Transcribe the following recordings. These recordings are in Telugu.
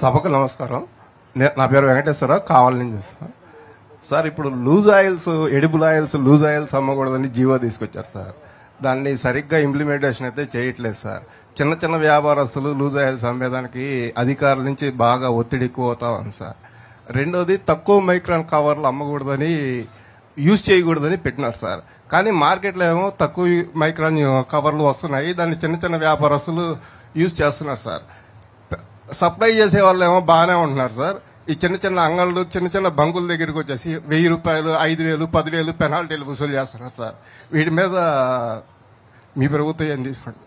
సభకు నమస్కారం నా పేరు వెంకటేశ్వరరావు కావాలని నుంచి చేస్తాను సార్ ఇప్పుడు loose oils edible oils loose oils అమ్మకూడదని జీవో తీసుకొచ్చారు సార్ దాన్ని సరిగ్గా ఇంప్లిమెంటేషన్ అయితే చేయట్లేదు సార్ చిన్న చిన్న వ్యాపారస్తులు లూజ్ ఆయిల్స్ అమ్మేదానికి అధికారుల నుంచి బాగా ఒత్తిడి ఎక్కువ అవుతా ఉంది సార్ రెండోది తక్కువ మైక్రాన్ కవర్లు అమ్మకూడదని యూజ్ చేయకూడదని పెట్టినారు సార్ కానీ మార్కెట్లో ఏమో తక్కువ మైక్రాన్ కవర్లు వస్తున్నాయి దాన్ని చిన్న చిన్న వ్యాపారస్తులు యూజ్ చేస్తున్నారు సార్ సప్లై చేసే వాళ్ళు ఏమో బాగానే ఉంటున్నారు సార్ ఈ చిన్న చిన్న అంగళ్ళు చిన్న చిన్న బంగుల దగ్గరికి వచ్చేసి వెయ్యి రూపాయలు ఐదు వేలు పదివేలు పెనాల్టీలు వసూలు చేస్తున్నారు సార్ వీటి మీద మీ ప్రభుత్వం ఏం తీసుకోండి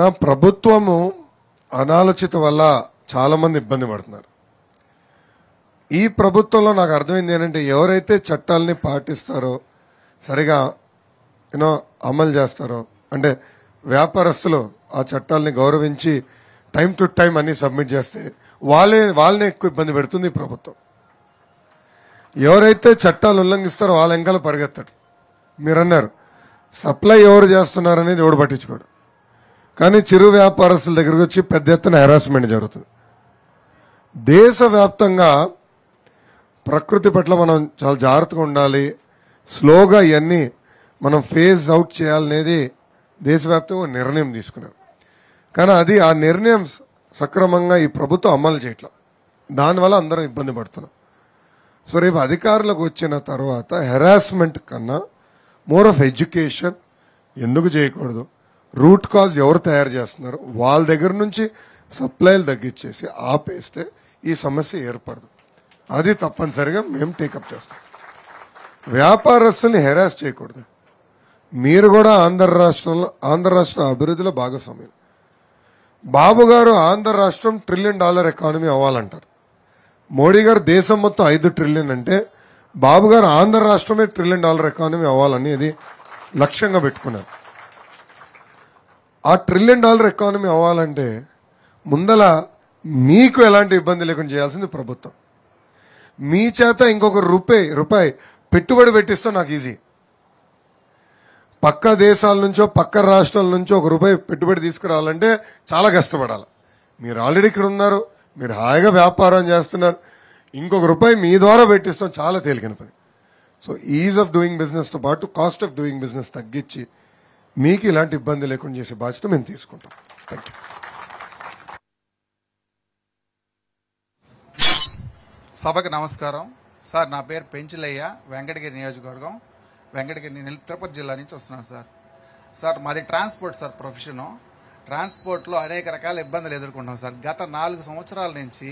నా ప్రభుత్వము అనాలోచిత వల్ల చాలామంది ఇబ్బంది పడుతున్నారు ఈ ప్రభుత్వంలో నాకు అర్థమైంది ఏంటంటే ఎవరైతే చట్టాలని పాటిస్తారో సరిగా యూనో అమలు చేస్తారో అంటే వ్యాపారస్తులు ఆ చట్టాలని గౌరవించి టైం టు టైం అన్ని సబ్మిట్ చేస్తే వాళ్ళే వాళ్ళనే ఎక్కువ ఇబ్బంది పెడుతుంది ప్రభుత్వం ఎవరైతే చట్టాలు ఉల్లంఘిస్తారో వాళ్ళ ఎంకలు పరిగెత్తడు మీరన్నారు సప్లై ఎవరు చేస్తున్నారనేది ఎవడు పట్టించుకోడు కానీ చిరు వ్యాపారస్తుల దగ్గరకు వచ్చి పెద్ద ఎత్తున హెరాస్మెంట్ జరుగుతుంది దేశవ్యాప్తంగా ప్రకృతి పట్ల మనం చాలా జాగ్రత్తగా ఉండాలి స్లోగా ఇవన్నీ మనం ఫేజ్ అవుట్ చేయాలనేది దేశవ్యాప్తంగా నిర్ణయం తీసుకున్నారు కానీ అది ఆ నిర్ణయం సక్రమంగా ఈ ప్రభుత్వం అమలు చేయట్లా దానివల్ల అందరం ఇబ్బంది పడుతున్నాం సో రేపు అధికారులకు వచ్చిన తర్వాత హెరాస్మెంట్ కన్నా మోర్ ఆఫ్ ఎడ్యుకేషన్ ఎందుకు చేయకూడదు రూట్ కాజ్ ఎవరు తయారు చేస్తున్నారు వాళ్ళ దగ్గర నుంచి సప్లైలు తగ్గించేసి ఆపేస్తే ఈ సమస్య ఏర్పడదు అది తప్పనిసరిగా మేము టేకప్ చేస్తాం వ్యాపారస్తుల్ని హెరాస్ చేయకూడదు మీరు కూడా ఆంధ్ర రాష్ట్రంలో ఆంధ్ర రాష్ట్ర అభివృద్ధిలో భాగస్వామ్యం బాబు గారు ఆంధ్ర రాష్ట్రం ట్రిలియన్ డాలర్ ఎకానమీ అవ్వాలంటారు మోడీ గారు దేశం మొత్తం ఐదు ట్రిలియన్ అంటే బాబు గారు ఆంధ్ర రాష్ట్రమే ట్రిలియన్ డాలర్ ఎకానమీ అవ్వాలని అది లక్ష్యంగా పెట్టుకున్నారు ఆ ట్రిలియన్ డాలర్ ఎకానమీ అవ్వాలంటే ముందల మీకు ఎలాంటి ఇబ్బంది లేకుండా చేయాల్సింది ప్రభుత్వం మీ చేత ఇంకొక రూపాయి రూపాయి పెట్టుబడి పెట్టిస్తే నాకు ఈజీ పక్క దేశాల నుంచో పక్క రాష్ట్రాల నుంచో ఒక రూపాయి పెట్టుబడి తీసుకురావాలంటే చాలా కష్టపడాలి మీరు ఆల్రెడీ ఇక్కడ ఉన్నారు మీరు హాయిగా వ్యాపారం చేస్తున్నారు ఇంకొక రూపాయి మీ ద్వారా పెట్టిస్తాం చాలా తేలికైన పని సో ఈజ్ ఆఫ్ డూయింగ్ బిజినెస్తో పాటు కాస్ట్ ఆఫ్ డూయింగ్ బిజినెస్ తగ్గించి మీకు ఇలాంటి ఇబ్బంది లేకుండా చేసే బాధ్యత మేము తీసుకుంటాం థ్యాంక్ యూ సభకు నమస్కారం సార్ నా పేరు పెంచులయ్య వెంకటగిరి నియోజకవర్గం వెంకటగిరి నేను తిరుపతి జిల్లా నుంచి వస్తున్నాను సార్ సార్ మాది ట్రాన్స్పోర్ట్ సార్ ప్రొఫెషను ట్రాన్స్పోర్ట్లో అనేక రకాల ఇబ్బందులు ఎదుర్కొంటాం సార్ గత నాలుగు సంవత్సరాల నుంచి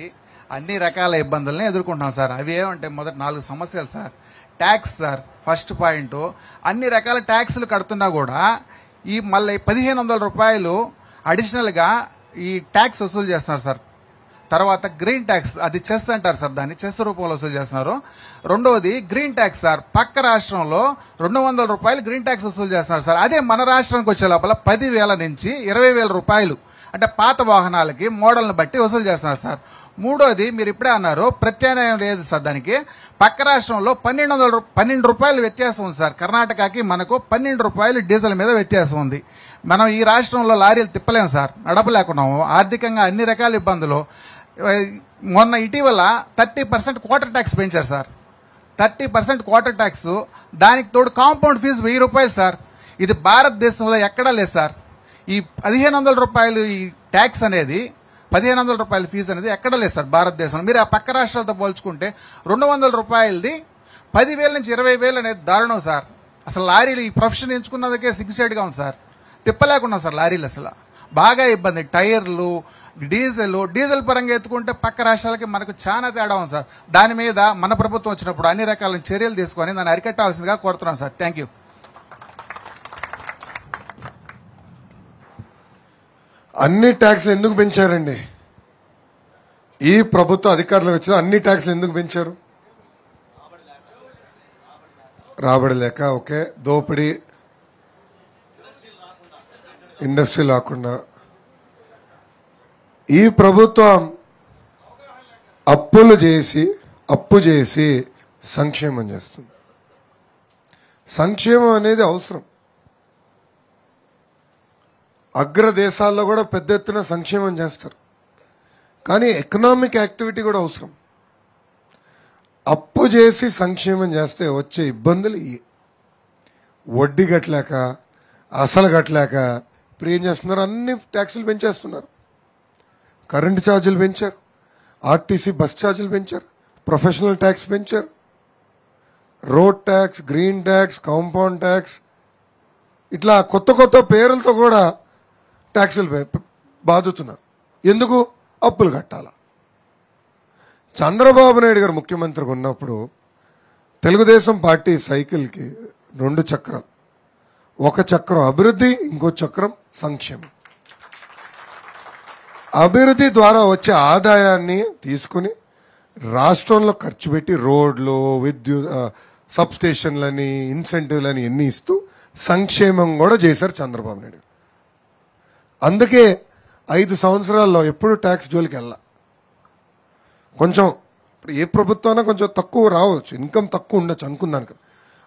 అన్ని రకాల ఇబ్బందులను ఎదుర్కొంటాం సార్ అవి ఏమంటే మొదటి నాలుగు సమస్యలు sir tax sir first point అన్ని రకాల ట్యాక్స్లు కడుతున్నా కూడా ఈ మళ్ళీ పదిహేను వందల రూపాయలు అడిషనల్గా ఈ ట్యాక్స్ వసూలు చేస్తున్నారు సార్ తర్వాత గ్రీన్ ట్యాక్స్ అది చెస్ అంటారు సార్ దాన్ని చెస్ రూపంలో వసూలు చేస్తున్నారు రెండవది గ్రీన్ ట్యాక్స్ సార్ పక్క రాష్ట్రంలో రెండు వందల రూపాయలు గ్రీన్ ట్యాక్స్ వసూలు చేస్తున్నారు సార్ అదే మన రాష్ట్రానికి వచ్చే లోపల పదివేల నుంచి ఇరవై వేల రూపాయలు అంటే పాత వాహనాలకి మోడల్ని బట్టి వసూలు చేస్తున్నారు సార్ మూడోది మీరు ఇప్పుడే అన్నారు ప్రత్యామ్నాయం లేదు సార్ దానికి పక్క రాష్ట్రంలో పన్నెండు వందల పన్నెండు రూపాయలు వ్యత్యాసం ఉంది సార్ కర్ణాటకకి మనకు పన్నెండు రూపాయలు డీజిల్ మీద వ్యత్యాసం ఉంది మనం ఈ రాష్ట్రంలో లారీలు తిప్పలేము సార్ నడపలేకున్నాము ఆర్థికంగా అన్ని రకాల ఇబ్బందులు మొన్న ఇటీవల థర్టీ పర్సెంట్ క్వార్టర్ ట్యాక్స్ పెంచారు sir thirty percent quarter tax దానికి తోడు కాంపౌండ్ ఫీజు వెయ్యి రూపాయలు సార్ ఇది భారతదేశంలో ఎక్కడా లేదు సార్ ఈ పదిహేను వందల రూపాయలు ఈ ట్యాక్స్ అనేది పదిహేను వందల రూపాయల ఫీజు అనేది ఎక్కడ లేదు సార్ భారతదేశంలో మీరు ఆ పక్క రాష్ట్రాలతో పోల్చుకుంటే రెండు వందల రూపాయలది పదివేల నుంచి ఇరవై వేలు అనేది దారుణం సార్ అసలు లారీలు ఈ ప్రొఫెషన్ ఎంచుకున్నదకే సిగ్సైడ్గా ఉంది సార్ తిప్పలేకున్నాం సార్ లారీలు అసలు బాగా ఇబ్బంది టైర్లు డీజిల్ డీజిల్ పరంగా ఎత్తుకుంటే పక్క రాష్ట్రాలకి మనకు చాలా తేడా ఉంది సార్ దాని మీద మన ప్రభుత్వం వచ్చినప్పుడు అన్ని రకాల చర్యలు తీసుకొని దాన్ని అరికట్టాల్సిందిగా కోరుతున్నాను సార్ థ్యాంక్ యూ అన్ని ట్యాక్స్లు ఎందుకు పెంచారండి ఈ ప్రభుత్వ అధికారులు వచ్చిన అన్ని ట్యాక్స్లు ఎందుకు పెంచారు రాబడి లేక ఓకే దోపిడీ ఇండస్ట్రీ లేకుండా ఈ ప్రభుత్వం అప్పులు చేసి అప్పు చేసి సంక్షేమం చేస్తుంది సంక్షేమం అనేది అవసరం అగ్ర దేశాల్లో కూడా పెద్ద ఎత్తున సంక్షేమం చేస్తారు కానీ ఎకనామిక్ యాక్టివిటీ కూడా అవసరం అప్పు చేసి సంక్షేమం చేస్తే వచ్చే ఇబ్బందులు ఇవి వడ్డీ కట్టలేక అసలు కట్టలేక ఇప్పుడు ఏం చేస్తున్నారు అన్ని ట్యాక్సులు పెంచేస్తున్నారు కరెంటు ఛార్జీలు పెంచారు ఆర్టీసీ బస్ ఛార్జీలు పెంచారు ప్రొఫెషనల్ ట్యాక్స్ పెంచారు road tax green tax compound tax ఇట్లా కొత్త కొత్త పేర్లతో కూడా ట్యాక్సులు బాధుతున్నారు ఎందుకు అప్పులు కట్టాల చంద్రబాబు నాయుడు గారు ముఖ్యమంత్రిగా ఉన్నప్పుడు తెలుగుదేశం పార్టీ సైకిల్కి రెండు చక్రాలు ఒక చక్రం అభివృద్ధి ఇంకో చక్రం సంక్షేమం అభివృద్ధి ద్వారా వచ్చే ఆదాయాన్ని తీసుకుని రాష్ట్రంలో ఖర్చు పెట్టి రోడ్లు విద్యుత్ సబ్స్టేషన్లని ఇన్సెంటివ్లని ఎన్ని ఇస్తూ సంక్షేమం కూడా చేశారు చంద్రబాబు నాయుడు అందుకే ఐదు సంవత్సరాల్లో ఎప్పుడు ట్యాక్స్ జోలికి వెళ్ళా కొంచెం ఇప్పుడు ఏ ప్రభుత్వాన కొంచెం తక్కువ రావచ్చు ఇన్కమ్ తక్కువ ఉండొచ్చు అనుకుందాను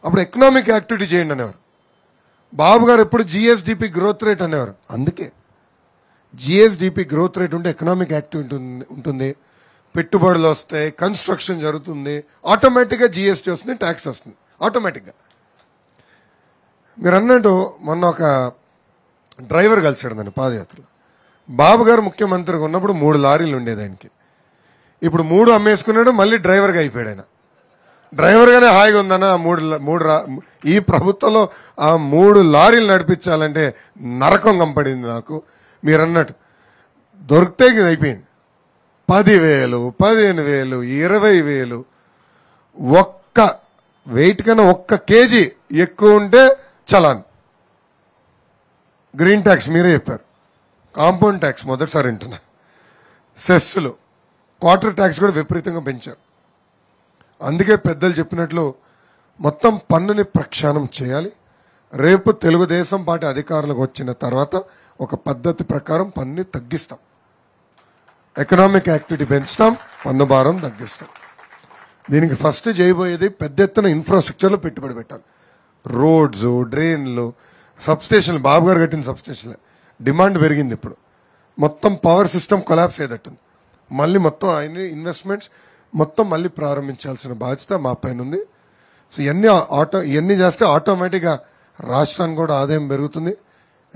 అప్పుడు ఎకనామిక్ యాక్టివిటీ చేయండి అనేవారు బాబు గారు ఎప్పుడు జిఎస్డిపి గ్రోత్ రేట్ అనేవారు అందుకే జిఎస్డిపి గ్రోత్ రేట్ ఉంటే ఎకనామిక్ యాక్టివిటీ ఉంటుంది పెట్టుబడులు వస్తాయి కన్స్ట్రక్షన్ జరుగుతుంది ఆటోమేటిక్గా జిఎస్టీ వస్తుంది ట్యాక్స్ వస్తుంది ఆటోమేటిక్గా మీరు అన్నట్టు మొన్న ఒక డ్రైవర్ కలిసాడు దాన్ని పాదయాత్రలో బాబు గారు ముఖ్యమంత్రిగా ఉన్నప్పుడు మూడు లారీలు ఉండేది ఆయనకి ఇప్పుడు మూడు అమ్మేసుకున్నాడు మళ్ళీ డ్రైవర్గా అయిపోయాడు ఆయన డ్రైవర్గానే హాయిగా ఉందన్న మూడు మూడు ఈ ప్రభుత్వంలో ఆ మూడు లారీలు నడిపించాలంటే నరకం కంపడింది నాకు మీరు అన్నట్టు దొరికితే ఇది అయిపోయింది పదివేలు పదిహేను వేలు ఇరవై వేలు ఒక్క వెయిట్ కన్నా ఒక్క కేజీ ఎక్కువ ఉంటే చలాన్ గ్రీన్ ట్యాక్స్ మీరే చెప్పారు కాంపౌండ్ ట్యాక్స్ మొదటిసారి వింటున్నా సెస్లు క్వార్టర్ ట్యాక్స్ కూడా విపరీతంగా పెంచారు అందుకే పెద్దలు చెప్పినట్లు మొత్తం పన్నుని ప్రక్షాళనం చేయాలి రేపు తెలుగుదేశం పార్టీ అధికారులకు వచ్చిన తర్వాత ఒక పద్ధతి ప్రకారం పన్ను తగ్గిస్తాం ఎకనామిక్ యాక్టివిటీ పెంచుతాం పన్ను భారం తగ్గిస్తాం దీనికి ఫస్ట్ చేయబోయేది పెద్ద ఎత్తున ఇన్ఫ్రాస్ట్రక్చర్లో పెట్టుబడి పెట్టాలి రోడ్స్ డ్రైన్లు సబ్స్టేషన్లు బాబు గారు కట్టిన సబ్స్టేషన్లు డిమాండ్ పెరిగింది ఇప్పుడు మొత్తం పవర్ సిస్టమ్ కొలాప్స్ అయ్యేటట్టుంది మళ్ళీ మొత్తం ఆయన ఇన్వెస్ట్మెంట్స్ మొత్తం మళ్ళీ ప్రారంభించాల్సిన బాధ్యత మా పైన ఉంది సో ఇవన్నీ ఆటో ఇవన్నీ చేస్తే ఆటోమేటిక్గా రాష్ట్రానికి కూడా ఆదాయం పెరుగుతుంది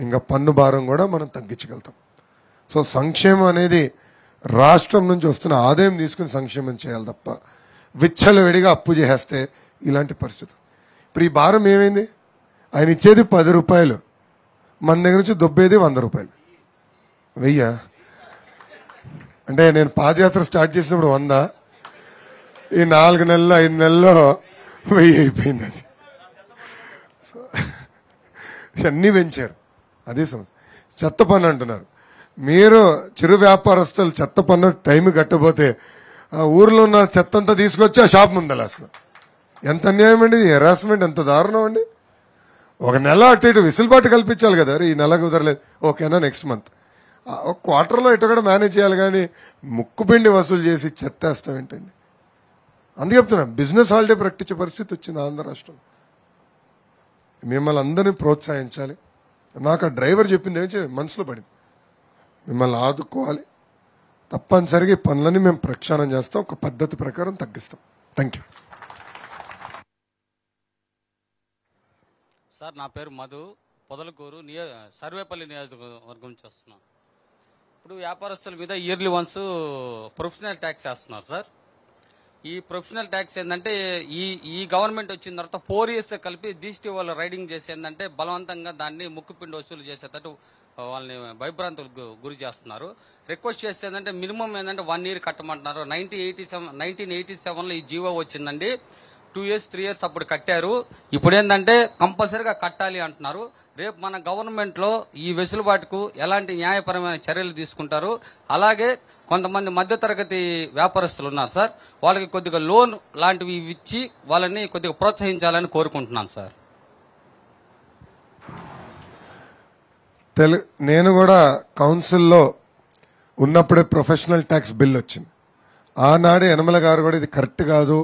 ఇంకా పన్ను భారం కూడా మనం తగ్గించగలుగుతాం సో సంక్షేమం అనేది రాష్ట్రం నుంచి వస్తున్న ఆదాయం తీసుకుని సంక్షేమం చేయాలి తప్ప విడిగా అప్పు చేసేస్తే ఇలాంటి పరిస్థితి ఇప్పుడు ఈ భారం ఏమైంది ఆయన ఇచ్చేది పది రూపాయలు మన దగ్గర నుంచి దొబ్బేది వంద రూపాయలు వెయ్య అంటే నేను పాదయాత్ర స్టార్ట్ చేసినప్పుడు వంద ఈ నాలుగు నెలలు ఐదు నెలల్లో వెయ్యి అయిపోయింది అది అన్నీ పెంచారు అదే సమస్య చెత్త పన్ను అంటున్నారు మీరు చిరు వ్యాపారస్తులు చెత్త పన్ను టైం కట్టబోతే ఆ ఊర్లో ఉన్న చెత్త అంతా తీసుకొచ్చి ఆ షాప్ ముందల అసలు ఎంత అన్యాయం అండి హెరాస్మెంట్ ఎంత దారుణం అండి ఒక నెల అటు ఇటు విసులుబాటు కల్పించాలి కదా ఈ నెల కుదరలేదు ఓకేనా నెక్స్ట్ మంత్ ఒక క్వార్టర్లో ఇటు కూడా మేనేజ్ చేయాలి కానీ ముక్కుపిండి వసూలు చేసి చెత్తేస్తాం ఏంటండి అందుకే చెప్తున్నా బిజినెస్ హాలిడే ప్రకటించే పరిస్థితి వచ్చింది ఆంధ్ర రాష్ట్రంలో మిమ్మల్ని అందరినీ ప్రోత్సహించాలి నాకు ఆ డ్రైవర్ చెప్పింది ఏం మనసులో పడింది మిమ్మల్ని ఆదుకోవాలి తప్పనిసరిగా ఈ పనులని మేము ప్రక్షాళన చేస్తాం ఒక పద్ధతి ప్రకారం తగ్గిస్తాం థ్యాంక్ యూ సార్ నా పేరు మధు పొదలకూరు నియో సర్వేపల్లి నియోజకవర్గం నుంచి వస్తున్నాను ఇప్పుడు వ్యాపారస్తుల మీద yearly once professional tax sir సార్ ఈ ప్రొఫెషనల్ ట్యాక్స్ ఏంటంటే ఈ ఈ గవర్నమెంట్ వచ్చిన తర్వాత ఫోర్ ఇయర్స్ కలిపి దిష్టి వాళ్ళు రైడింగ్ చేసేందంటే బలవంతంగా దాన్ని ముక్కుపిండి వసూలు చేసేటట్టు వాళ్ళని భయభ్రాంతులకు గురి చేస్తున్నారు రిక్వెస్ట్ చేసేదంటే మినిమం ఏంటంటే వన్ ఇయర్ కట్టమంటున్నారు nineteen eighty seven nineteen eighty ఈ జీవో వచ్చిందండి టూ ఇయర్స్ త్రీ ఇయర్స్ అప్పుడు కట్టారు ఇప్పుడు ఏంటంటే కంపల్సరీగా కట్టాలి అంటున్నారు రేపు మన గవర్నమెంట్లో ఈ వెసులుబాటుకు ఎలాంటి న్యాయపరమైన చర్యలు తీసుకుంటారు అలాగే కొంతమంది మధ్యతరగతి వ్యాపారస్తులు ఉన్నారు సార్ వాళ్ళకి కొద్దిగా లోన్ లాంటివి ఇచ్చి వాళ్ళని కొద్దిగా ప్రోత్సహించాలని కోరుకుంటున్నాను సార్ తెలు నేను కూడా కౌన్సిల్లో ఉన్నప్పుడే ప్రొఫెషనల్ ట్యాక్స్ బిల్ వచ్చింది ఆనాడే యనమల గారు కూడా ఇది కరెక్ట్ కాదు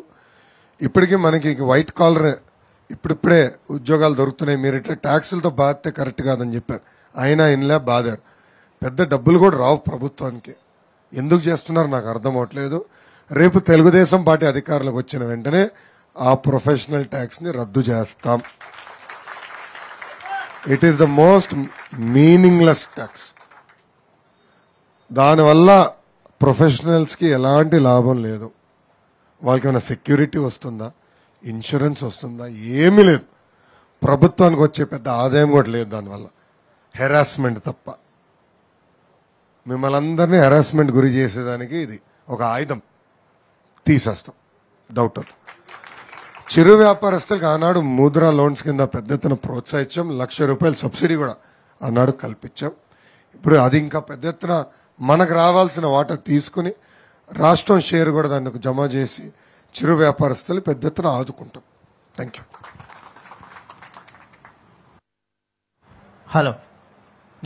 ఇప్పటికీ మనకి వైట్ కాలర్ ఇప్పుడిప్పుడే ఉద్యోగాలు దొరుకుతున్నాయి మీరు ఇట్లా ట్యాక్సులతో బాధితే కరెక్ట్ కాదని చెప్పారు అయినా ఇన్లా బాధారు పెద్ద డబ్బులు కూడా రావు ప్రభుత్వానికి ఎందుకు చేస్తున్నారు నాకు అర్థం అవట్లేదు రేపు తెలుగుదేశం పార్టీ అధికారులకు వచ్చిన వెంటనే ఆ ప్రొఫెషనల్ ట్యాక్స్ని రద్దు చేస్తాం it is the most meaningless tax దానివల్ల ప్రొఫెషనల్స్కి ఎలాంటి లాభం లేదు వాళ్ళకి ఏమైనా సెక్యూరిటీ వస్తుందా ఇన్సూరెన్స్ వస్తుందా ఏమీ లేదు ప్రభుత్వానికి వచ్చే పెద్ద ఆదాయం కూడా లేదు దానివల్ల హెరాస్మెంట్ తప్ప మిమ్మల్ని అందరినీ హెరాస్మెంట్ గురి చేసేదానికి ఇది ఒక ఆయుధం తీసేస్తాం డౌట్ చిరు వ్యాపారస్తులకు ఆనాడు ముద్రా లోన్స్ కింద పెద్ద ఎత్తున ప్రోత్సహించాం లక్ష రూపాయల సబ్సిడీ కూడా ఆనాడు కల్పించాం ఇప్పుడు అది ఇంకా పెద్ద ఎత్తున మనకు రావాల్సిన వాటర్ తీసుకుని రాష్ట్రం షేర్ కూడా దాన్ని జమ చేసి చిరు వ్యాపారస్తులు పెద్ద ఎత్తున ఆదుకుంటాం థ్యాంక్ యూ హలో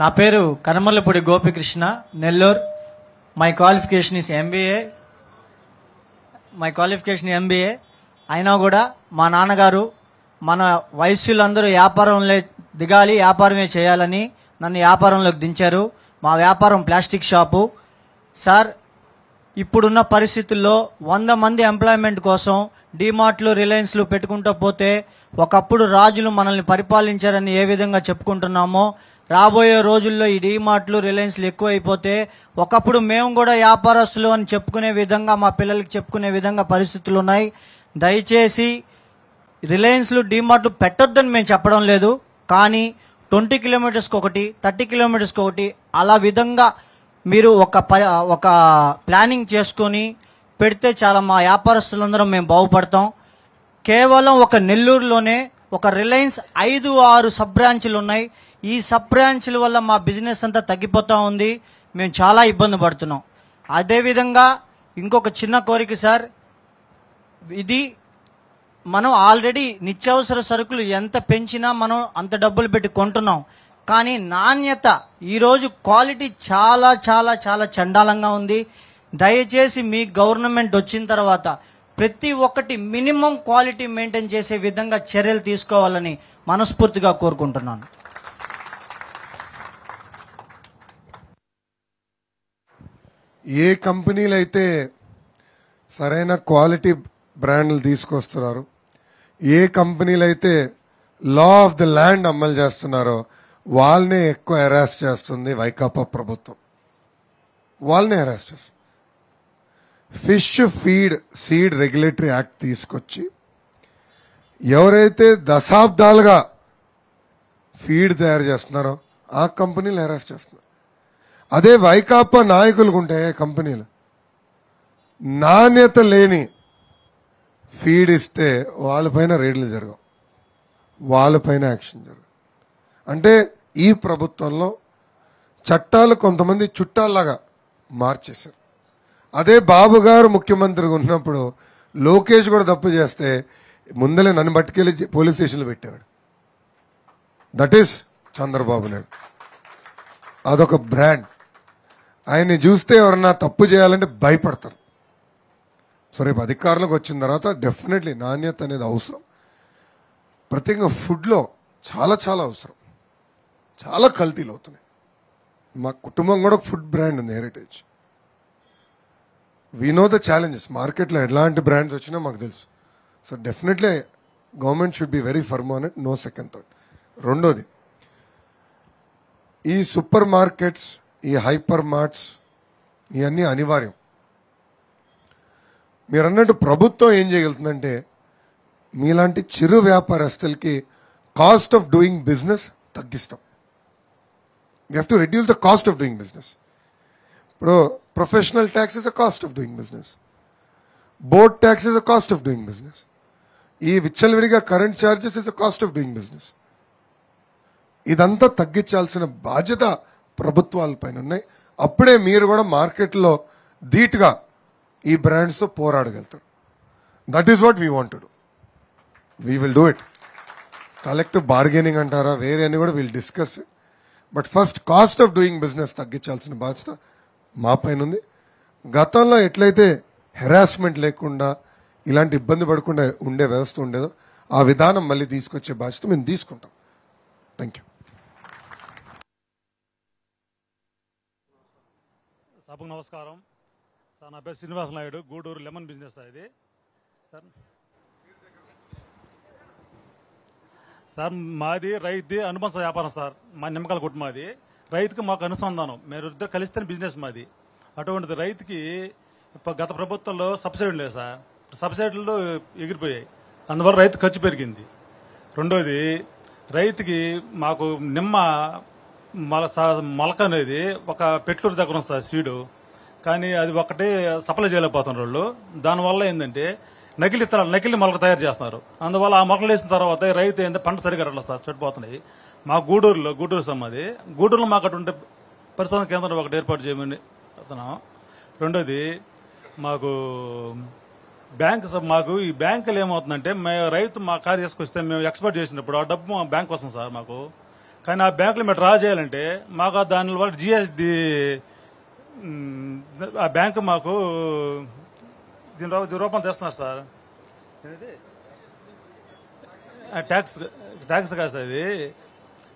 నా పేరు Kanamallapudi Gopikrishna Nellore my qualification is MBA my qualification MBA అయినా కూడా మా నాన్నగారు మన వయస్సులందరూ వ్యాపారంలో దిగాలి వ్యాపారమే చేయాలని నన్ను వ్యాపారంలోకి దించారు మా వ్యాపారం ప్లాస్టిక్ షాపు సార్ ఇప్పుడున్న పరిస్థితుల్లో వంద మంది ఎంప్లాయ్మెంట్ కోసం డిమార్ట్లు రిలయన్స్లు పెట్టుకుంటూ పోతే ఒకప్పుడు రాజులు మనల్ని పరిపాలించారని ఏ విధంగా చెప్పుకుంటున్నామో రాబోయే రోజుల్లో ఈ డీమార్ట్లు రిలయన్స్లు ఎక్కువైపోతే ఒకప్పుడు మేము కూడా వ్యాపారస్తులు అని చెప్పుకునే విధంగా మా పిల్లలకి చెప్పుకునే విధంగా పరిస్థితులు ఉన్నాయి దయచేసి రిలయన్స్లు డీమార్ట్లు పెట్టొద్దని మేము చెప్పడం లేదు కానీ ట్వంటీ కిలోమీటర్స్కి ఒకటి థర్టీ కిలోమీటర్స్కి ఒకటి అలా విధంగా మీరు ఒక ప ఒక ప్లానింగ్ చేసుకొని పెడితే చాలా మా వ్యాపారస్తులందరం మేము బాగుపడతాం కేవలం ఒక నెల్లూరులోనే ఒక రిలయన్స్ ఐదు ఆరు సబ్ బ్రాంచ్లు ఉన్నాయి ఈ సబ్ బ్రాంచ్ల వల్ల మా బిజినెస్ అంతా తగ్గిపోతూ ఉంది మేము చాలా ఇబ్బంది పడుతున్నాం అదేవిధంగా ఇంకొక చిన్న కోరిక సార్ ఇది మనం ఆల్రెడీ నిత్యావసర సరుకులు ఎంత పెంచినా మనం అంత డబ్బులు పెట్టి కొంటున్నాం కానీ నాణ్యత ఈరోజు క్వాలిటీ చాలా చాలా చాలా చండాలంగా ఉంది దయచేసి మీ గవర్నమెంట్ వచ్చిన తర్వాత ప్రతి ఒక్కటి మినిమం క్వాలిటీ మెయింటైన్ చేసే విధంగా చర్యలు తీసుకోవాలని మనస్ఫూర్తిగా కోరుకుంటున్నాను ఏ కంపెనీలు అయితే సరైన క్వాలిటీ బ్రాండ్లు తీసుకొస్తున్నారు ఏ కంపెనీలు అయితే లా ఆఫ్ ది ల్యాండ్ అమలు చేస్తున్నారో వాళ్ళనే ఎక్కువ హెరాస్ చేస్తుంది వైకాపా ప్రభుత్వం వాళ్ళనే హెరాస్ చేస్తుంది fish feed seed regulatory act తీసుకొచ్చి ఎవరైతే దశాబ్దాలుగా ఫీడ్ తయారు చేస్తున్నారో ఆ కంపెనీలు హెరాస్ చేస్తున్నారు అదే వైకాపా నాయకులకు ఉంటాయి కంపెనీలు నాణ్యత లేని ఫీడ్ ఇస్తే వాళ్ళపైన రేడ్లు జరగవు వాళ్ళపైన యాక్షన్ జరగదు అంటే ఈ ప్రభుత్వంలో చట్టాలు కొంతమంది చుట్టాల్లాగా మార్చేశారు అదే బాబు గారు ముఖ్యమంత్రిగా ఉన్నప్పుడు లోకేష్ కూడా తప్పు చేస్తే ముందలే నన్ను పట్టుకెళ్ళి పోలీస్ స్టేషన్లో పెట్టేవాడు దట్ ఈస్ చంద్రబాబు నాయుడు అదొక బ్రాండ్ ఆయన్ని చూస్తే ఎవరన్నా తప్పు చేయాలంటే భయపడతారు సో రేపు అధికారంలోకి వచ్చిన తర్వాత డెఫినెట్లీ నాణ్యత అనేది అవసరం ప్రత్యేకంగా ఫుడ్లో చాలా చాలా అవసరం చాలా కల్తీలు అవుతున్నాయి మా కుటుంబం కూడా ఫుడ్ బ్రాండ్ ఉంది Heritage we know the challenges మార్కెట్లో ఎలాంటి బ్రాండ్స్ వచ్చినా మాకు తెలుసు so definitely government should be very firm no second thought రెండోది ఈ సూపర్ మార్కెట్స్ ఈ హైపర్ మార్ట్స్ ఇవన్నీ అనివార్యం మీరు అన్నట్టు ప్రభుత్వం ఏం చేయగలుగుతుందంటే మీలాంటి చిరు వ్యాపారస్తులకి కాస్ట్ ఆఫ్ డూయింగ్ బిజినెస్ తగ్గిస్తాం we have to reduce the cost of doing business ఇప్పుడు professional tax is a cost of doing business board tax is a cost of doing business ఈ విచ్చలవిడిగా current charges is a cost of doing business ఇదంతా తగ్గించాల్సిన బాధ్యత పైన ఉన్నాయి అప్పుడే మీరు కూడా మార్కెట్లో ధీటుగా ఈ బ్రాండ్స్ పోరాడగలుగుతారు that is what we wanted we will do it collective bargaining అంటారా వేరే అని కూడా will discuss but first cost of doing business తగ్గించాల్సిన బాధ్యత మా పైన ఉంది గతంలో ఎట్లయితే హెరాస్మెంట్ లేకుండా ఇలాంటి ఇబ్బంది పడకుండా ఉండే వ్యవస్థ ఉండేదో ఆ విధానం మళ్ళీ తీసుకొచ్చే బాధ్యత మేము తీసుకుంటాం థ్యాంక్ యూ సభకు నమస్కారం సార్ నా పేరు Srinivasa Naidu Gudur lemon business sir ఇది సార్ సార్ మాది రైతు అనుబంధ వ్యాపారం సార్ మా నిమ్మకాల మాది రైతుకి మాకు అనుసంధానం మీరు ఇద్దరు కలిస్తేనే బిజినెస్ మాది అటువంటిది రైతుకి గత ప్రభుత్వంలో సబ్సిడీ లేదు సార్ సబ్సిడీలు ఎగిరిపోయాయి అందువల్ల రైతు ఖర్చు పెరిగింది రెండోది రైతుకి మాకు నిమ్మ మల మొలక అనేది ఒక పెట్లూరు దగ్గర వస్తుంది సీడు కానీ అది ఒకటి సప్లై చేయలేకపోతున్నారు వాళ్ళు దానివల్ల ఏంటంటే నకిలీ తల నకిలీ మొలక తయారు చేస్తున్నారు అందువల్ల ఆ మొలకలు వేసిన తర్వాత రైతు ఏంటంటే పంట సరిగా రాలేదు సార్ చెడిపోతున్నాయి మా గూడూరులో గూడూరు సమ్మది గూడూరులో మాకు అటువంటి పరిశోధన కేంద్రం ఒకటి ఏర్పాటు చేయమని అతను రెండోది మాకు బ్యాంక్ మాకు ఈ బ్యాంకులు ఏమవుతుందంటే మేము రైతు మా కార్ తీసుకొస్తే మేము ఎక్స్పోర్ట్ చేసినప్పుడు ఆ డబ్బు మా బ్యాంక్ వస్తుంది సార్ మాకు కానీ ఆ బ్యాంకులు మీరు డ్రా చేయాలంటే మాకు దాని వల్ల జిఎస్డి ఆ బ్యాంకు మాకు దీని రూపం తెస్తున్నారు సార్ ట్యాక్స్ ట్యాక్స్ కాదు సార్ ఇది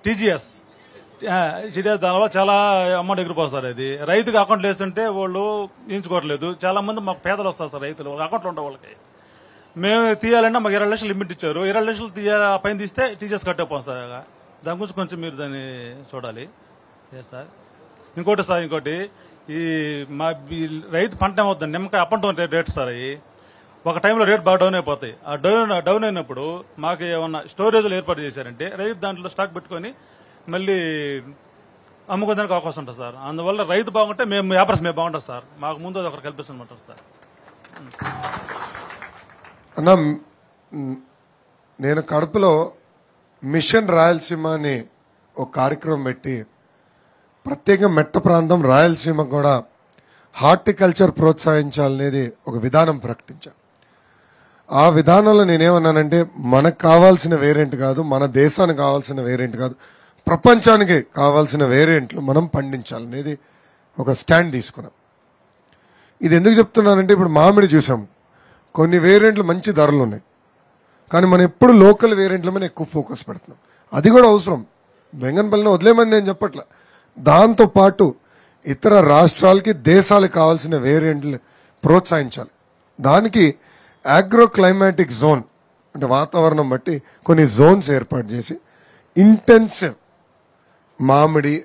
టీజీఎస్ టీజీఎస్ దానివల్ల చాలా అమౌంట్ ఎగిరిపోతుంది సార్ ఇది రైతుకి అకౌంట్ లేస్తుంటే వాళ్ళు ఎంచుకోవట్లేదు చాలా మంది మాకు పేదలు వస్తారు సార్ రైతులు వాళ్ళకి అకౌంట్లు ఉండవు వాళ్ళకి మేము తీయాలంటే మాకు ఇరవై లక్షలు లిమిట్ ఇచ్చారు ఇరవై లక్షలు తీయాలి పైన తీస్తే టీజీఎస్ కట్టేపోతుంది సార్ దాని గురించి కొంచెం మీరు దాన్ని చూడాలి సార్ ఇంకోటి సార్ ఇంకోటి ఈ మా రైతు పంట ఏమవుతుంది నిమ్మకాయ up and down rate sir అవి ఒక టైంలో రేట్ బాగా డౌన్ అయిపోతాయి ఆ డౌన్ డౌన్ అయినప్పుడు మాకు ఏమన్నా స్టోరేజ్లు ఏర్పాటు చేశారంటే రైతు దాంట్లో స్టాక్ పెట్టుకొని మళ్ళీ అమ్ముకోదానికి అవకాశం ఉంటుంది సార్ అందువల్ల రైతు బాగుంటే మేము వ్యాపారం మేము బాగుంటుంది సార్ మాకు ముందు ఒకరు కల్పిస్తుంటారు సార్ అన్న నేను కడుపులో మిషన్ రాయలసీమ అనే ఒక కార్యక్రమం పెట్టి ప్రత్యేక మెట్ట ప్రాంతం రాయలసీమ కూడా హార్టికల్చర్ ప్రోత్సహించాలనేది ఒక విధానం ప్రకటించాను ఆ విధానంలో నేనేమన్నానంటే మనకు కావాల్సిన వేరియంట్ కాదు మన దేశానికి కావాల్సిన వేరియంట్ కాదు ప్రపంచానికి కావాల్సిన వేరియంట్లు మనం పండించాలనేది ఒక స్టాండ్ తీసుకున్నాం ఇది ఎందుకు చెప్తున్నానంటే ఇప్పుడు మామిడి చూసాం కొన్ని వేరియంట్లు మంచి ధరలు ఉన్నాయి కానీ మనం ఎప్పుడు లోకల్ వేరియంట్ల మీద ఎక్కువ ఫోకస్ పెడుతున్నాం అది కూడా అవసరం బెంగన్పల్లిని వదిలేమని నేను చెప్పట్లే దాంతోపాటు ఇతర రాష్ట్రాలకి దేశాలకు కావాల్సిన వేరియంట్లు ప్రోత్సహించాలి దానికి ఆగ్రో క్లైమాటిక్ జోన్ అంటే వాతావరణం బట్టి కొన్ని జోన్స్ ఏర్పాటు చేసి ఇంటెన్సివ్ మామిడి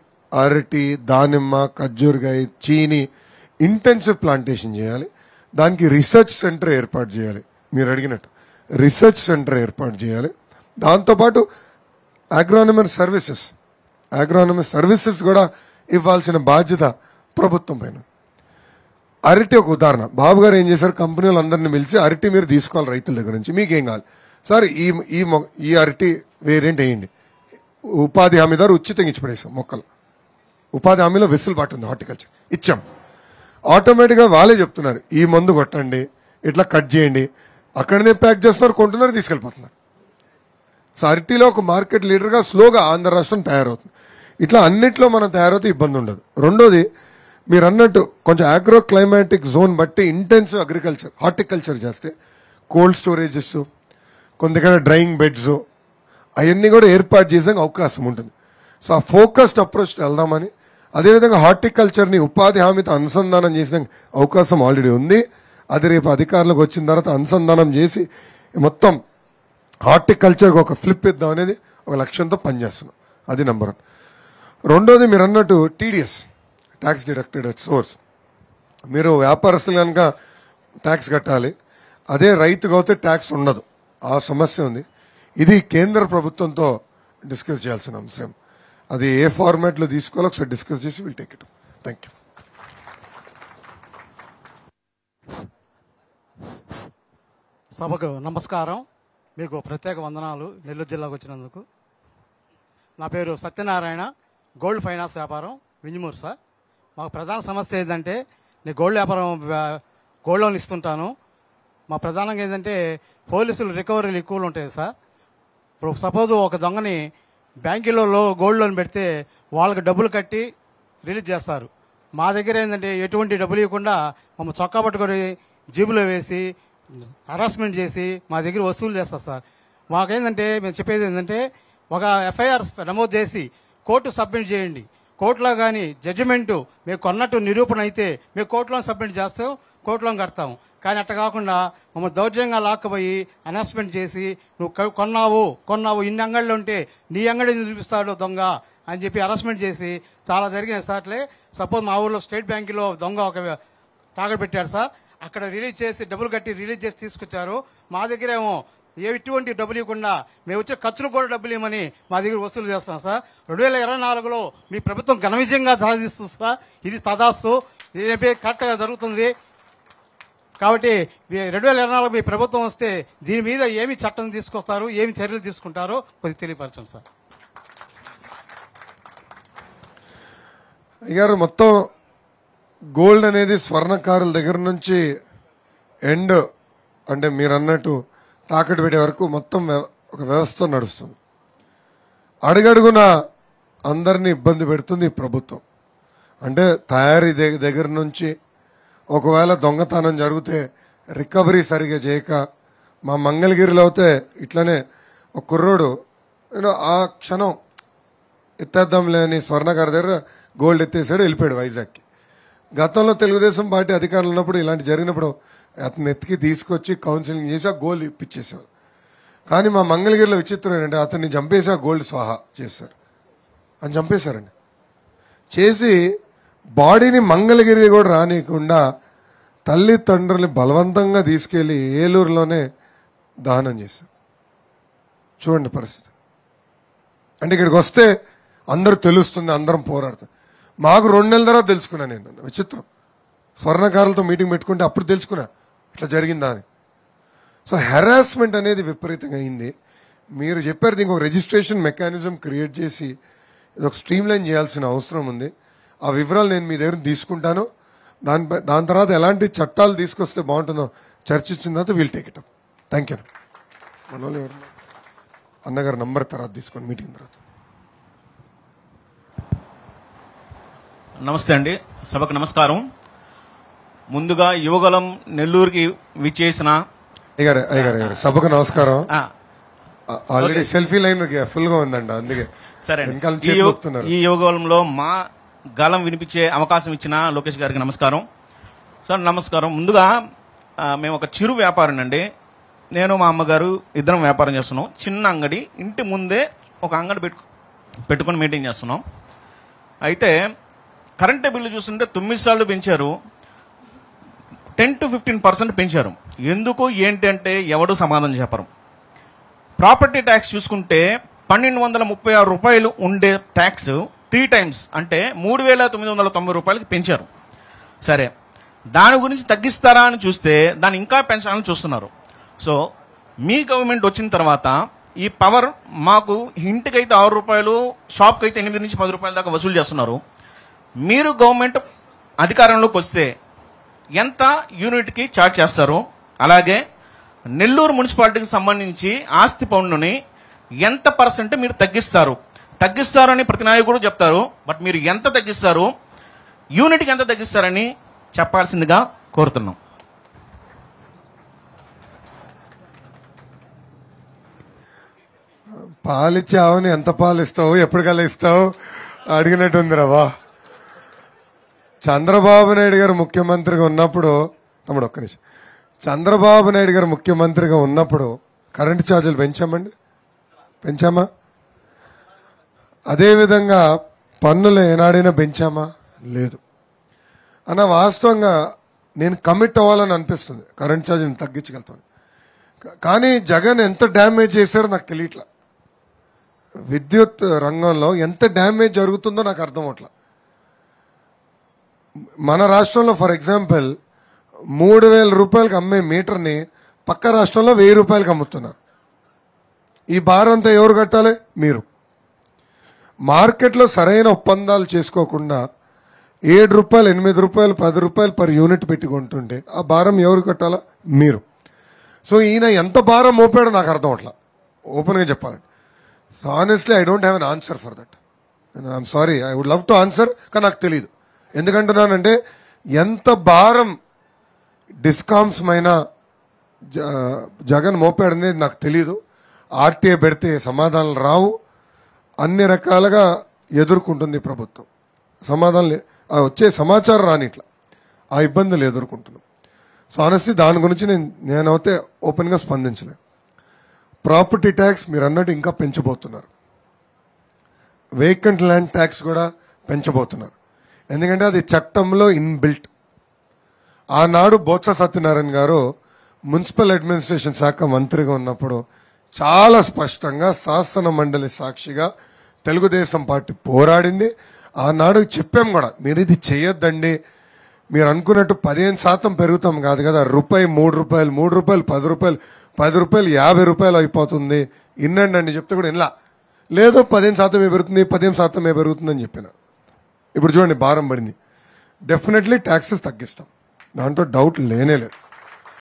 అరటి దానిమ్మ ఖర్జూరకాయ చీని ఇంటెన్సివ్ ప్లాంటేషన్ చేయాలి దానికి రీసెర్చ్ సెంటర్ ఏర్పాటు చేయాలి మీరు అడిగినట్టు రీసెర్చ్ సెంటర్ ఏర్పాటు చేయాలి దాంతోపాటు అగ్రానమర్ సర్వీసెస్ అగ్రానమర్ సర్వీసెస్ కూడా ఇవ్వాల్సిన బాధ్యత ప్రభుత్వం పైన అరటి ఒక ఉదాహరణ బాబు గారు ఏం చేశారు కంపెనీలు అందరిని పిలిచి అరటి మీరు తీసుకోవాలి రైతుల దగ్గర నుంచి మీకేం కావాలి సార్ ఈ ఈ ఈ అరటి వేరియంట్ వేయండి ఉపాధి హామీ ద్వారా ఉచితంగా ఇచ్చిపడేసాం మొక్కలు ఉపాధి హామీలో వెసులుబాటు ఉంది హార్టికల్చర్ ఇచ్చాం ఆటోమేటిక్గా వాళ్ళే చెప్తున్నారు ఈ మందు కొట్టండి ఇట్లా కట్ చేయండి అక్కడనే ప్యాక్ చేస్తున్నారు కొంటున్నారు తీసుకెళ్ళిపోతున్నారు సో అరటిలో ఒక మార్కెట్ లీడర్గా స్లోగా ఆంధ్ర రాష్ట్రం తయారవుతుంది ఇట్లా అన్నిట్లో మనం తయారవుతే ఇబ్బంది ఉండదు రెండోది మీరు అన్నట్టు కొంచెం ఆగ్రో క్లైమాటిక్ జోన్ బట్టి ఇంటెన్సివ్ అగ్రికల్చర్ హార్టికల్చర్ చేస్తే కోల్డ్ స్టోరేజెస్ కొంతకైనా డ్రైయింగ్ బెడ్స్ అవన్నీ కూడా ఏర్పాటు చేసే అవకాశం ఉంటుంది సో ఆ ఫోకస్డ్ అప్రోచ్ వెళ్దామని అదేవిధంగా హార్టికల్చర్ని ఉపాధి హామీతో అనుసంధానం చేసిన అవకాశం ఆల్రెడీ ఉంది అది రేపు అధికారులకు వచ్చిన తర్వాత అనుసంధానం చేసి మొత్తం హార్టికల్చర్కి ఒక ఫ్లిప్ ఇద్దాం అనేది ఒక లక్ష్యంతో పనిచేస్తున్నాం అది నెంబర్ వన్ రెండోది మీరు అన్నట్టు టీడీఎస్ ట్యాక్స్ డిడక్టెడ్ సోర్స్ మీరు వ్యాపారస్తులు కనుక ట్యాక్స్ కట్టాలి అదే రైతుగా అయితే ట్యాక్స్ ఉండదు ఆ సమస్య ఉంది ఇది కేంద్ర ప్రభుత్వంతో డిస్కస్ చేయాల్సిన అంశం అది ఏ ఫార్మాట్లో తీసుకోవాలో ఒకసారి డిస్కస్ చేసి వీళ్ళు టేక్ థ్యాంక్ యూ సభకు నమస్కారం మీకు ప్రత్యేక వందనాలు నెల్లూరు జిల్లాకు వచ్చినందుకు నా పేరు సత్యనారాయణ గోల్డ్ ఫైనాన్స్ వ్యాపారం వింజమూరు సార్ మాకు ప్రధాన సమస్య ఏంటంటే నేను గోల్డ్ వ్యాపారం గోల్డ్ లోన్ ఇస్తుంటాను మా ప్రధానంగా ఏంటంటే పోలీసులు రికవరీలు ఎక్కువలు ఉంటాయి సార్ ఇప్పుడు సపోజ్ ఒక దొంగని బ్యాంకులో గోల్డ్ లోన్ పెడితే వాళ్ళకి డబ్బులు కట్టి రిలీజ్ చేస్తారు మా దగ్గర ఏంటంటే ఎటువంటి డబ్బులు ఇవ్వకుండా మమ్మల్ని చొక్కా పట్టుకొని జేబులో వేసి హరాస్మెంట్ చేసి మా దగ్గర వసూలు చేస్తారు సార్ మాకేంటంటే మేము చెప్పేది ఏంటంటే ఒక ఎఫ్ఐఆర్ నమోదు చేసి కోర్టు సబ్మిట్ చేయండి కోర్టులో కానీ జడ్జిమెంటు మేము కొన్నట్టు నిరూపణ అయితే మేము కోర్టులో సబ్మిట్ చేస్తాం కోర్టులో కడతాం కానీ అట్ట కాకుండా మమ్మల్ని దౌర్జంగా లాక్కపోయి అనౌన్స్మెంట్ చేసి నువ్వు కొన్నావు కొన్నావు ఇన్ని అంగళ్ళు ఉంటే నీ అంగడిని చూపిస్తాడు దొంగ అని చెప్పి అరెస్ట్మెంట్ చేసి చాలా జరిగిన సార్లే సపోజ్ మా ఊర్లో స్టేట్ బ్యాంకులో దొంగ ఒక తాగబెట్టాడు సార్ అక్కడ రిలీజ్ చేసి డబ్బులు కట్టి రిలీజ్ చేసి తీసుకొచ్చారు మా దగ్గరేమో ఏ ఎటువంటి డబ్బులు ఇవ్వకుండా మేము వచ్చే ఖర్చులు కూడా డబ్బులు ఇవ్వమని మా దగ్గర వసూలు చేస్తాం సార్ రెండు వేల ఇరవై నాలుగులో మీ ప్రభుత్వం ఘన విజయంగా సాధిస్తుంది సార్ ఇది తదాస్తు కరెక్ట్గా జరుగుతుంది కాబట్టి రెండు వేల ఇరవై నాలుగు మీ ప్రభుత్వం వస్తే దీని మీద ఏమి చట్టం తీసుకొస్తారు ఏమి చర్యలు తీసుకుంటారో కొద్దిగా తెలియపరచండి సార్ అయ్యారు మొత్తం గోల్డ్ అనేది స్వర్ణకారుల దగ్గర నుంచి ఎండ్ అంటే మీరు అన్నట్టు తాకట్టు పెట్టే వరకు మొత్తం ఒక వ్యవస్థ నడుస్తుంది అడుగడుగున అందరినీ ఇబ్బంది పెడుతుంది ప్రభుత్వం అంటే తయారీ దగ్గర నుంచి ఒకవేళ దొంగతనం జరిగితే రికవరీ సరిగా చేయక మా మంగళగిరిలో అయితే ఇట్లనే ఒక కుర్రోడు ఆ క్షణం ఎత్తేద్దాం లేని స్వర్ణకారు దగ్గర గోల్డ్ ఎత్తేసాడు వెళ్ళిపోయాడు వైజాగ్కి గతంలో తెలుగుదేశం పార్టీ అధికారులు ఉన్నప్పుడు ఇలాంటి జరిగినప్పుడు అతను ఎత్తికి తీసుకొచ్చి కౌన్సిలింగ్ చేసి ఆ గోల్డ్ ఇప్పించేశారు కానీ మా మంగళగిరిలో విచిత్రం ఏంటంటే అతన్ని చంపేసి ఆ గోల్డ్ స్వాహా చేశారు అని చంపేశారండి చేసి బాడీని మంగళగిరి కూడా రానియకుండా తల్లిదండ్రుల్ని బలవంతంగా తీసుకెళ్లి ఏలూరులోనే దహనం చేశారు చూడండి పరిస్థితి అంటే ఇక్కడికి వస్తే అందరూ తెలుస్తుంది అందరం పోరాడుతారు మాకు రెండు నెలల తర్వాత తెలుసుకున్నా నేను విచిత్రం స్వర్ణకారులతో మీటింగ్ పెట్టుకుంటే అప్పుడు తెలుసుకున్నా ఇట్లా జరిగిందా అని సో హెరాస్మెంట్ అనేది విపరీతంగా అయింది మీరు చెప్పారు దీనికి ఒక రిజిస్ట్రేషన్ మెకానిజం క్రియేట్ చేసి ఇది ఒక లైన్ చేయాల్సిన అవసరం ఉంది ఆ వివరాలు నేను మీ దగ్గర తీసుకుంటాను దానిపై దాని తర్వాత ఎలాంటి చట్టాలు తీసుకొస్తే బాగుంటుందో చర్చించిన తర్వాత వీల్ టేకిటం థ్యాంక్ యూ ఎవరు అన్నగారు నంబర్ తర్వాత తీసుకోండి మీటింగ్ తర్వాత నమస్తే అండి సభకు నమస్కారం ముందుగా యువగలం నెల్లూరుకి విచ్చేసిన సభకు నమస్కారం ఆల్రెడీ సెల్ఫీ లైన్ ఫుల్ గా ఉందండి అందుకే సరే ఈ యువగలంలో మా గలం వినిపించే అవకాశం ఇచ్చిన లోకేష్ గారికి నమస్కారం సార్ నమస్కారం ముందుగా మేము ఒక చిరు వ్యాపారం అండి నేను మా అమ్మగారు ఇద్దరం వ్యాపారం చేస్తున్నాం చిన్న అంగడి ఇంటి ముందే ఒక అంగడి పెట్టు పెట్టుకుని మీటింగ్ చేస్తున్నాం అయితే కరెంటు బిల్లు చూస్తుంటే తొమ్మిది సార్లు పెంచారు టెన్ టు ఫిఫ్టీన్ పర్సెంట్ పెంచారు ఎందుకు ఏంటంటే ఎవడు సమాధానం చెప్పరు ప్రాపర్టీ ట్యాక్స్ చూసుకుంటే పన్నెండు వందల ముప్పై ఆరు రూపాయలు ఉండే ట్యాక్స్ త్రీ టైమ్స్ అంటే మూడు వేల తొమ్మిది వందల తొంభై రూపాయలకి పెంచారు సరే దాని గురించి తగ్గిస్తారా అని చూస్తే దాన్ని ఇంకా పెంచాలని చూస్తున్నారు సో మీ గవర్నమెంట్ వచ్చిన తర్వాత ఈ పవర్ మాకు ఇంటికైతే ఆరు రూపాయలు షాప్కి అయితే ఎనిమిది నుంచి పది రూపాయల దాకా వసూలు చేస్తున్నారు మీరు గవర్నమెంట్ అధికారంలోకి వస్తే ఎంత యూనిట్కి చార్జ్ చేస్తారు అలాగే నెల్లూరు మున్సిపాలిటీకి సంబంధించి ఆస్తి పన్నుని ఎంత పర్సెంట్ మీరు తగ్గిస్తారు తగ్గిస్తారని ప్రతి నాయకుడు చెప్తారు బట్ మీరు ఎంత తగ్గిస్తారు యూనిట్కి ఎంత తగ్గిస్తారని చెప్పాల్సిందిగా కోరుతున్నాం పాలిచ్చావని ఎంత పాలిస్తావు ఎప్పటికల్లా ఇస్తావు అడిగినట్టుంది రావా చంద్రబాబు నాయుడు గారు ముఖ్యమంత్రిగా ఉన్నప్పుడు తమ్ముడు ఒక్క నిమిషం చంద్రబాబు నాయుడు గారు ముఖ్యమంత్రిగా ఉన్నప్పుడు కరెంటు ఛార్జీలు పెంచామండి పెంచామా అదేవిధంగా పన్నులు ఏనాడైనా పెంచామా లేదు అన్న వాస్తవంగా నేను కమిట్ అవ్వాలని అనిపిస్తుంది కరెంట్ ఛార్జీని తగ్గించగలుగుతాను కానీ జగన్ ఎంత డ్యామేజ్ చేశాడో నాకు తెలియట్లా విద్యుత్ రంగంలో ఎంత డ్యామేజ్ జరుగుతుందో నాకు అర్థం అవట్లా మన రాష్ట్రంలో ఫర్ ఎగ్జాంపుల్ మూడు వేల రూపాయలకు అమ్మే మీటర్ని పక్క రాష్ట్రంలో వెయ్యి రూపాయలకు అమ్ముతున్నా ఈ భారంతా ఎవరు కట్టాలి మీరు మార్కెట్లో సరైన ఒప్పందాలు చేసుకోకుండా ఏడు రూపాయలు ఎనిమిది రూపాయలు పది రూపాయలు పర్ యూనిట్ పెట్టుకుంటుంటే ఆ భారం ఎవరు కట్టాలా మీరు సో ఈయన ఎంత భారం మోపాడో నాకు అర్థం అట్లా ఓపెన్గా చెప్పాలండి so honestly I don't have an answer for that I'm sorry I would love to answer కానీ నాకు తెలియదు ఎందుకంటున్నానంటే ఎంత భారం డిస్కామ్స్ పైన జగన్ మోపాడనేది నాకు తెలియదు ఆర్టీఏ పెడితే సమాధానాలు రావు అన్ని రకాలుగా ఎదుర్కొంటుంది ప్రభుత్వం సమాధానం వచ్చే సమాచారం రానిట్లా ఆ ఇబ్బందులు ఎదుర్కొంటున్నాం సో అనేసి దాని గురించి నేను నేనైతే ఓపెన్గా స్పందించలే ప్రాపర్టీ ట్యాక్స్ మీరు అన్నట్టు ఇంకా పెంచబోతున్నారు వేకెంట్ ల్యాండ్ ట్యాక్స్ కూడా పెంచబోతున్నారు ఎందుకంటే అది చట్టంలో ఇన్బిల్ట్ ఆనాడు బొత్స సత్యనారాయణ గారు మున్సిపల్ అడ్మినిస్ట్రేషన్ శాఖ మంత్రిగా ఉన్నప్పుడు చాలా స్పష్టంగా శాసన మండలి సాక్షిగా తెలుగుదేశం పార్టీ పోరాడింది ఆనాడు చెప్పాం కూడా మీరు ఇది చేయొద్దండి మీరు అనుకున్నట్టు పదిహేను శాతం పెరుగుతాం కాదు కదా రూపాయి మూడు రూపాయలు మూడు రూపాయలు పది రూపాయలు పది రూపాయలు యాభై రూపాయలు అయిపోతుంది ఇన్నండి అండి చెప్తే కూడా ఇన్లా లేదు పదిహేను శాతమే పెరుగుతుంది పదిహేను శాతమే పెరుగుతుందని చెప్పిన ఇప్పుడు చూడండి భారం పడింది డెఫినెట్లీ ట్యాక్సెస్ తగ్గిస్తాం దాంట్లో డౌట్ లేనే లేదు